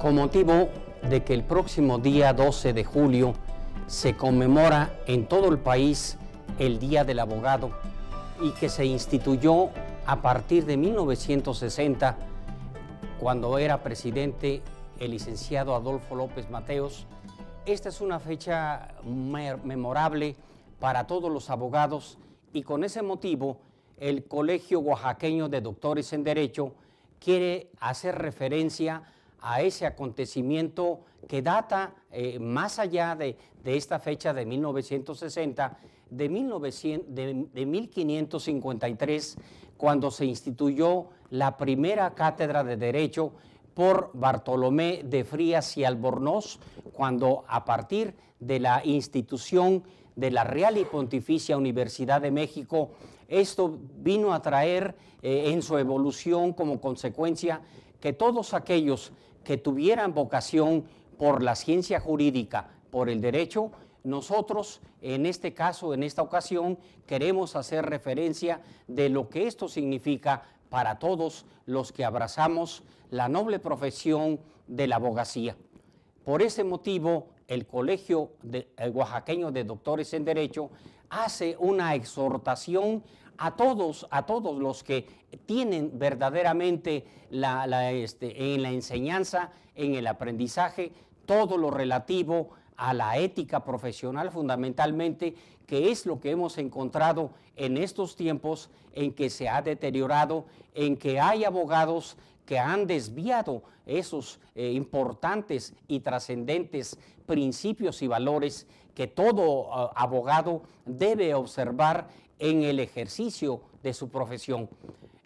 con motivo de que el próximo día 12 de julio se conmemora en todo el país el Día del Abogado y que se instituyó a partir de 1960 cuando era presidente el licenciado Adolfo López Mateos. Esta es una fecha memorable para todos los abogados y con ese motivo el Colegio Oaxaqueño de Doctores en Derecho quiere hacer referencia a ese acontecimiento que data eh, más allá de, esta fecha de 1960, de, 1900, de, 1553, cuando se instituyó la primera cátedra de Derecho por Bartolomé de Frías y Albornoz, cuando a partir de la institución de la Real y Pontificia Universidad de México, esto vino a traer eh, en su evolución como consecuencia que todos aquellos que tuvieran vocación por la ciencia jurídica, por el derecho, nosotros, en este caso, en esta ocasión, queremos hacer referencia de lo que esto significa para todos los que abrazamos la noble profesión de la abogacía. Por ese motivo, el Colegio de, Oaxaqueño de Doctores en Derecho hace una exhortación a todos, a todos los que tienen verdaderamente este, en la enseñanza, en el aprendizaje, todo lo relativo a la ética profesional fundamentalmente, que es lo que hemos encontrado en estos tiempos en que se ha deteriorado, en que hay abogados que han desviado esos eh, importantes y trascendentes principios y valores que todo ah, abogado debe observar en el ejercicio de su profesión.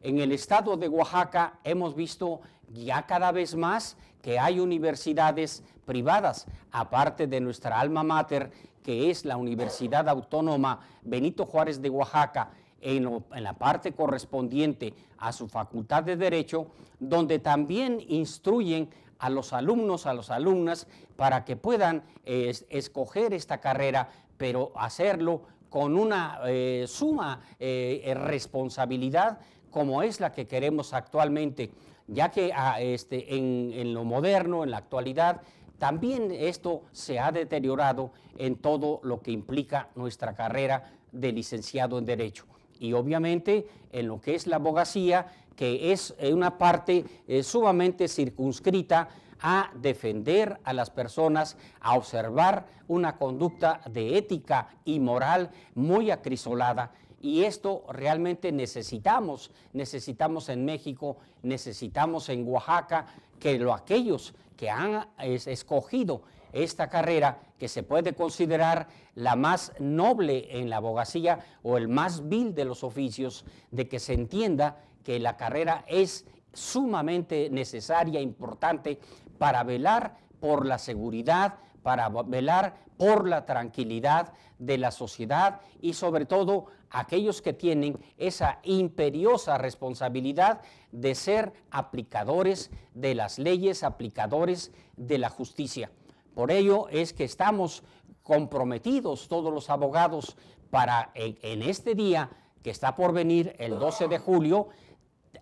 En el estado de Oaxaca hemos visto ya cada vez más que hay universidades privadas, aparte de nuestra alma mater, que es la Universidad Autónoma Benito Juárez de Oaxaca, en, la parte correspondiente a su facultad de Derecho, donde también instruyen a los alumnos, a las alumnas, para que puedan escoger esta carrera, pero hacerlo con una eh, suma eh, eh, responsabilidad como es la que queremos actualmente, ya que ah, este, en, lo moderno, en la actualidad, también esto se ha deteriorado en todo lo que implica nuestra carrera de licenciado en Derecho. Y obviamente en lo que es la abogacía, que es una parte sumamente circunscrita a defender a las personas, a observar una conducta de ética y moral muy acrisolada. Y esto realmente necesitamos, necesitamos en México, necesitamos en Oaxaca, que lo, aquellos que han escogido esta carrera, que se puede considerar la más noble en la abogacía o el más vil de los oficios, de que se entienda que la carrera es sumamente necesaria, importante para velar por la seguridad, para velar por la tranquilidad de la sociedad y sobre todo aquellos que tienen esa imperiosa responsabilidad de ser aplicadores de las leyes, aplicadores de la justicia. Por ello es que estamos comprometidos todos los abogados para en, este día que está por venir, el 12 de julio,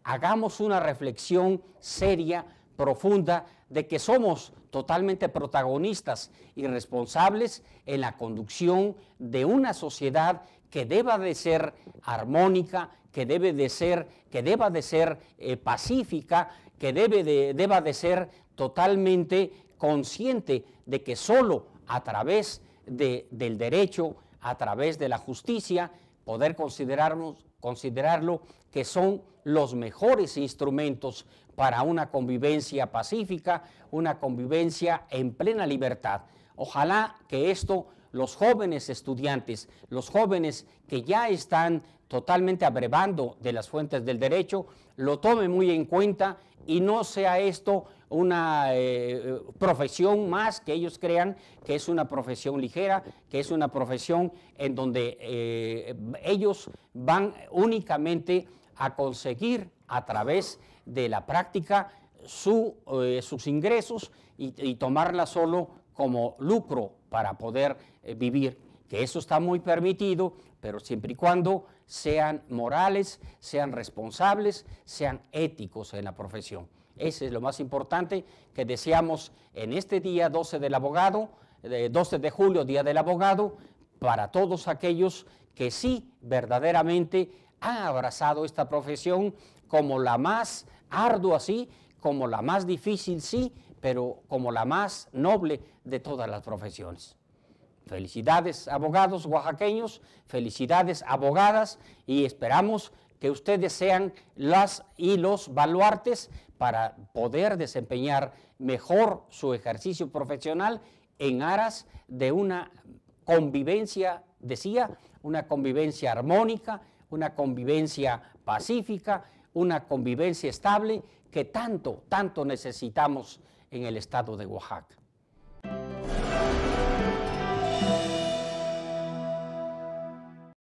hagamos una reflexión seria, profunda, de que somos totalmente protagonistas y responsables en la conducción de una sociedad que deba de ser armónica, que debe de ser, que deba de ser eh, pacífica, que debe de, deba de ser totalmente consciente de que solo a través del derecho, a través de la justicia, poder considerarnos considerarlo que son los mejores instrumentos para una convivencia pacífica, una convivencia en plena libertad. Ojalá que esto los jóvenes estudiantes, los jóvenes que ya están totalmente abrevando de las fuentes del derecho, lo tomen muy en cuenta y no sea esto una eh, eh, profesión más que ellos crean que es una profesión ligera, que es una profesión en donde eh, ellos van únicamente a conseguir a través de la práctica sus ingresos y, y, tomarla solo como lucro para poder vivir. Que eso está muy permitido, pero siempre y cuando sean morales, sean responsables, sean éticos en la profesión. Ese es lo más importante que deseamos en este día 12 del abogado, 12 de julio, día del abogado, para todos aquellos que sí verdaderamente han abrazado esta profesión como la más ardua, sí, como la más difícil, sí, pero como la más noble de todas las profesiones. Felicidades abogados oaxaqueños, felicidades abogadas y esperamos que ustedes sean las y los baluartes para poder desempeñar mejor su ejercicio profesional en aras de una convivencia, decía, una convivencia armónica, una convivencia pacífica, una convivencia estable que tanto, tanto necesitamos en el estado de Oaxaca.